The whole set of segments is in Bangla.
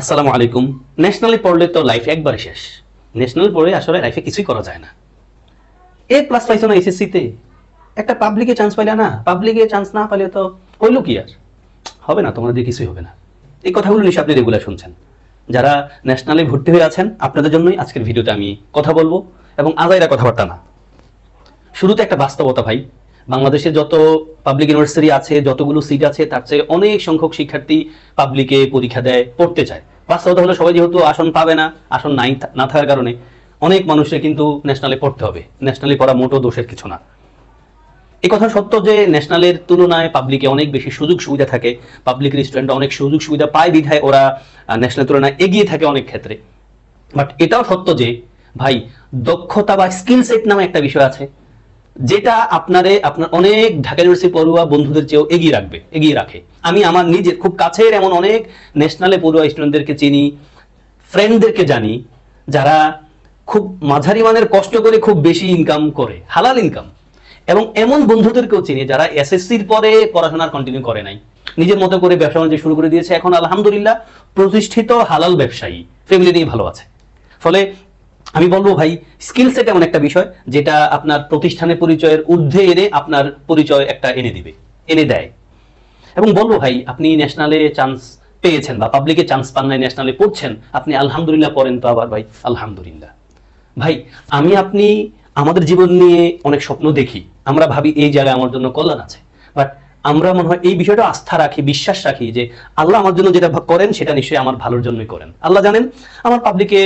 আসসালামু আলাইকুম ন্যাশনালি পড়লে তো লাইফ একবারে শেষ ন্যাশনাল পড়ে আসলে লাইফে কিছুই করা যায় না এ প্লাস পাইছো না এসএসসিতে একটা পাবলিকে চান্স পাইলে না পাবলিকে চান্স না পাইলে তো হইলো কি আর হবে না তোমাদের দিয়ে কিছুই হবে না এই কথাগুলো নিশ্চয় আপনি রেগুলার শুনছেন যারা ন্যাশনালে ভর্তি হয়ে আছেন আপনাদের জন্যই আজকের ভিডিওতে আমি কথা বলবো এবং আজাইরা কথাবার্তা না শুরুতে একটা বাস্তবতা ভাই বাংলাদেশে যত পাবলিক ইউনিভার্সিটি আছে যতগুলো সিট আছে তার চেয়ে অনেক সংখ্যক শিক্ষার্থী পাবলিকে পরীক্ষা দেয় পড়তে চায় বাস্তবতা হলো সবাই যেহেতু আসন পাবে না আসন নাই না থাকার কারণে অনেক মানুষের কিন্তু ন্যাশনালে পড়তে হবে ন্যাশনালে পড়া মোটো দোষের কিছু না এ কথা সত্য যে ন্যাশনালের তুলনায় পাবলিকে অনেক বেশি সুযোগ সুবিধা থাকে পাবলিকের স্টুডেন্টরা অনেক সুযোগ সুবিধা পায় বিধায় ওরা ন্যাশনাল তুলনায় এগিয়ে থাকে অনেক ক্ষেত্রে বাট এটাও সত্য যে ভাই দক্ষতা বা স্কিল সেট নামে একটা বিষয় আছে যেটা আপনারে আপনার অনেক ঢাকা ইউনিভার্সিটি পড়ুয়া বন্ধুদের চেয়েও এগিয়ে রাখবে এগিয়ে রাখে আমি আমার নিজের খুব কাছের এমন অনেক ন্যাশনালে পড়ুয়া স্টুডেন্টদেরকে চিনি ফ্রেন্ডদেরকে জানি যারা খুব মাঝারি মানের কষ্ট করে খুব বেশি ইনকাম করে হালাল ইনকাম এবং এমন বন্ধুদেরকেও চিনি যারা এসএসসির পরে পড়াশোনার কন্টিনিউ করে নাই নিজের মতো করে ব্যবসা বাণিজ্য শুরু করে দিয়েছে এখন আলহামদুলিল্লাহ প্রতিষ্ঠিত হালাল ব্যবসায়ী ফ্যামিলি নিয়ে ভালো আছে ফলে আমি বলবো ভাই স্কিল সেট এমন একটা বিষয় যেটা আপনার প্রতিষ্ঠানের পরিচয়ের ঊর্ধ্বে এনে আপনার পরিচয় একটা এনে দিবে এনে দেয় এবং বলবো ভাই আপনি ন্যাশনালে চান্স পেয়েছেন বা পাবলিকে চান্স পান নাই ন্যাশনালে পড়ছেন আপনি আলহামদুলিল্লাহ পড়েন তো আবার ভাই আলহামদুলিল্লাহ ভাই আমি আপনি আমাদের জীবন নিয়ে অনেক স্বপ্ন দেখি আমরা ভাবি এই জায়গায় আমার জন্য কল্যাণ আছে বাট আমরা মনে হয় এই বিষয়টা আস্থা রাখি বিশ্বাস রাখি যে আল্লাহ আমার জন্য যেটা করেন সেটা নিশ্চয়ই আমার ভালোর জন্যই করেন আল্লাহ জানেন আমার পাবলিকে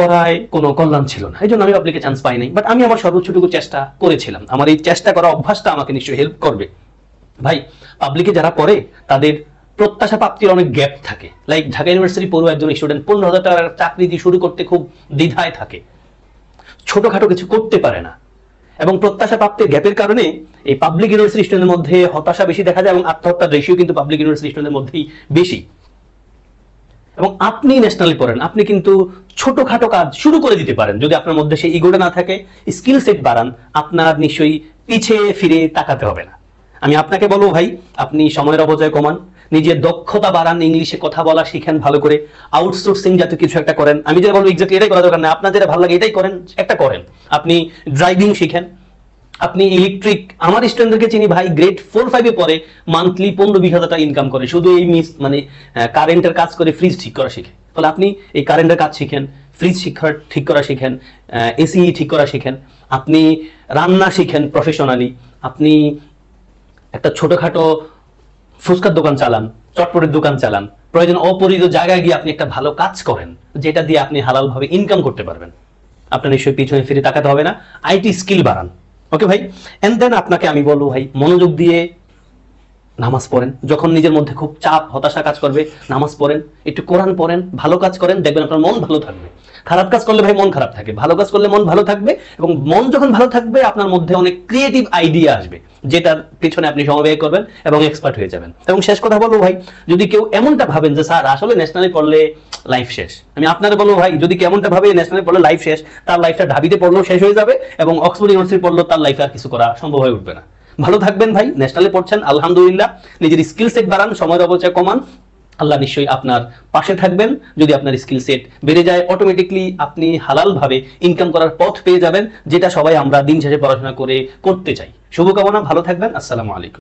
করায় কোনো কল্যাণ ছিল না এই জন্য আমি পাবলিকে চান্স পাই নাই বাট আমি আমার সর্বোচ্চটুকু চেষ্টা করেছিলাম আমার এই চেষ্টা করা অভ্যাসটা আমাকে নিশ্চয়ই হেল্প করবে ভাই পাবলিকে যারা পড়ে তাদের প্রত্যাশা প্রাপ্তির অনেক গ্যাপ থাকে লাইক ঢাকা ইউনিভার্সিটি পড়ুয়া একজন স্টুডেন্ট পনেরো হাজার টাকার চাকরি দিয়ে শুরু করতে খুব দ্বিধায় থাকে ছোটখাটো কিছু করতে পারে না এবং প্রত্যাশা প্রাপ্তির গ্যাপের কারণে এই পাবলিক ইউনিভার্সিটি স্টুডেন্টের মধ্যে হতাশা বেশি দেখা যায় এবং আত্মহত্যার রেশিও কিন্তু পাবলিক ইউনিভার্সিটি স্টুডেন্টের মধ্যেই বেশি এবং আপনি ন্যাশনালি পড়েন আপনি কিন্তু ছোটখাটো কাজ শুরু করে দিতে পারেন যদি আপনার মধ্যে সেই ইগোটা না থাকে স্কিল সেট বাড়ান আপনার নিশ্চয়ই পিছিয়ে ফিরে তাকাতে হবে না আমি আপনাকে বলবো ভাই আপনি সময়ের অপচয় কমান নিজের দক্ষতা বাড়ান ইংলিশে কথা বলা শিখেন ভালো করে আউটসোর্সিং যাতে কিছু একটা করেন আমি যেটা বলবো এক্সাক্টলি এটাই করা দরকার না আপনার যেটা ভালো লাগে এটাই করেন একটা করেন আপনি ড্রাইভিং শিখেন আপনি ইলেকট্রিক আমার স্টুডেন্টদেরকে চিনি ভাই গ্রেড ফোর ফাইভে পরে মান্থলি পনেরো বিশ হাজার টাকা ইনকাম করে শুধু এই মিস মানে কারেন্টের কাজ করে ফ্রিজ ঠিক করা শিখে তাহলে আপনি এই কারেন্টের কাজ শিখেন ফ্রিজ শিক্ষার ঠিক করা শিখেন এসি e ঠিক করা শিখেন আপনি রান্না শিখেন প্রফেশনালি আপনি একটা ছোটোখাটো ফুচকার দোকান চালান চটপটের দোকান চালান প্রয়োজন অপরিচিত জায়গায় গিয়ে আপনি একটা ভালো কাজ করেন যেটা দিয়ে আপনি হালালভাবে ইনকাম করতে পারবেন আপনার নিশ্চয়ই পিছনে ফিরে তাকাতে হবে না আইটি স্কিল বাড়ান ওকে ভাই এন্ড দেন আপনাকে আমি বলবো ভাই মনোযোগ দিয়ে নামাজ পড়েন যখন নিজের মধ্যে খুব চাপ হতাশা কাজ করবে নামাজ পড়েন একটু কোরআন পড়েন ভালো কাজ করেন দেখবেন আপনার মন ভালো থাকবে খারাপ কাজ করলে ভাই মন খারাপ থাকে ভালো কাজ করলে মন ভালো থাকবে এবং মন যখন ভালো থাকবে আপনার মধ্যে অনেক ক্রিয়েটিভ আইডিয়া আসবে যেটার পিছনে আপনি সমব্যয় করবেন এবং এক্সপার্ট হয়ে যাবেন এবং শেষ কথা বলবো ভাই যদি কেউ এমনটা ভাবেন যে স্যার আসলে ন্যাশনালে পড়লে লাইফ শেষ আমি আপনার বলবো ভাই যদি কেউ এমনটা ভাবে ন্যাশনালে পড়লে লাইফ শেষ তার লাইফটা ঢাবিতে পড়লেও শেষ হয়ে যাবে এবং অক্সফোর্ড ইউনিভার্সিটি পড়লেও তার লাইফে আর কিছু করা সম্ভব হয়ে উঠবে না ভালো থাকবেন ভাই ন্যাশনালে পড়ছেন আলহামদুলিল্লাহ নিজের স্কিল সেট বাড়ান সময়ের অপচয় কমান আল্লাহ নিশ্চয়ই আপনার পাশে থাকবেন যদি আপনার স্কিল সেট বেড়ে যায় অটোমেটিকলি আপনি হালালভাবে ইনকাম করার পথ পেয়ে যাবেন যেটা সবাই আমরা দিন শেষে পড়াশোনা করে করতে চাই শুভকামনা ভালো থাকবেন আসসালামু আলাইকুম